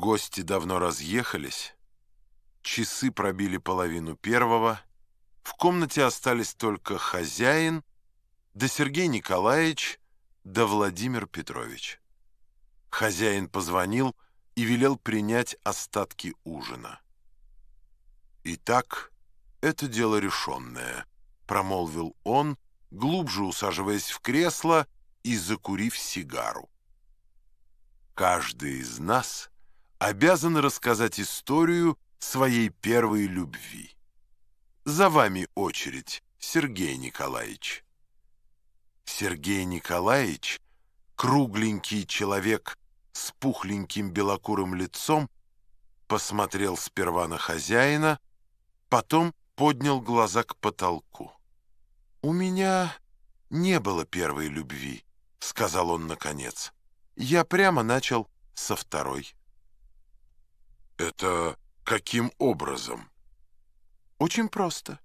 Гости давно разъехались, часы пробили половину первого, в комнате остались только хозяин, да Сергей Николаевич, да Владимир Петрович. Хозяин позвонил и велел принять остатки ужина. «Итак, это дело решенное», — промолвил он, глубже усаживаясь в кресло и закурив сигару. «Каждый из нас...» Обязан рассказать историю своей первой любви. За вами очередь, Сергей Николаевич. Сергей Николаевич, кругленький человек с пухленьким белокурым лицом, посмотрел сперва на хозяина, потом поднял глаза к потолку. «У меня не было первой любви», — сказал он наконец. «Я прямо начал со второй». Это каким образом? Очень просто.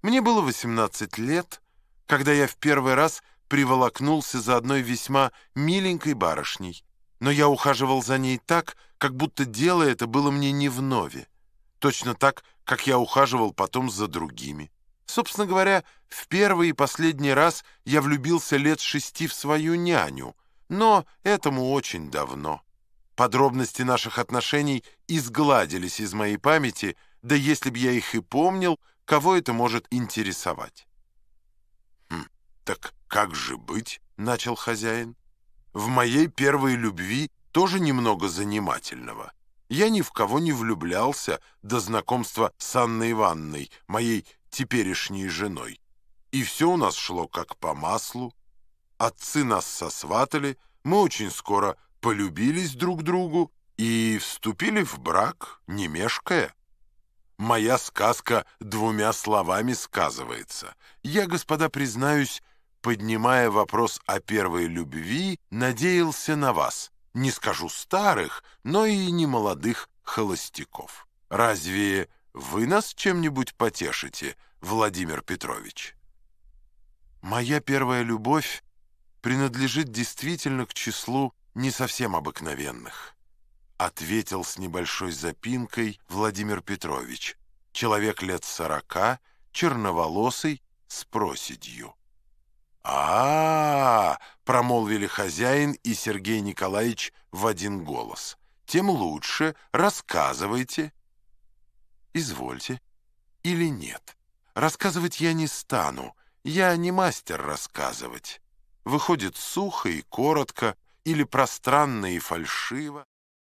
Мне было 18 лет, когда я в первый раз приволокнулся за одной весьма миленькой барышней. Но я ухаживал за ней так, как будто дело это было мне не вновь. Точно так, как я ухаживал потом за другими. Собственно говоря, в первый и последний раз я влюбился лет шести в свою няню, но этому очень давно. Подробности наших отношений изгладились из моей памяти, да если б я их и помнил, кого это может интересовать? «Хм, «Так как же быть?» — начал хозяин. «В моей первой любви тоже немного занимательного. Я ни в кого не влюблялся до знакомства с Анной Ивановной, моей теперешней женой. И все у нас шло как по маслу. Отцы нас сосватали, мы очень скоро полюбились друг другу и вступили в брак, не мешкая. Моя сказка двумя словами сказывается. Я, господа, признаюсь, поднимая вопрос о первой любви, надеялся на вас. Не скажу старых, но и не молодых холостяков. Разве вы нас чем-нибудь потешите, Владимир Петрович? Моя первая любовь принадлежит действительно к числу не совсем обыкновенных», — ответил с небольшой запинкой Владимир Петрович, человек лет сорока, черноволосый, с проседью. а, -а, -а промолвили хозяин и Сергей Николаевич в один голос. «Тем лучше, рассказывайте». «Извольте» или «нет». Рассказывать я не стану, я не мастер рассказывать. Выходит сухо и коротко, или пространно и фальшиво,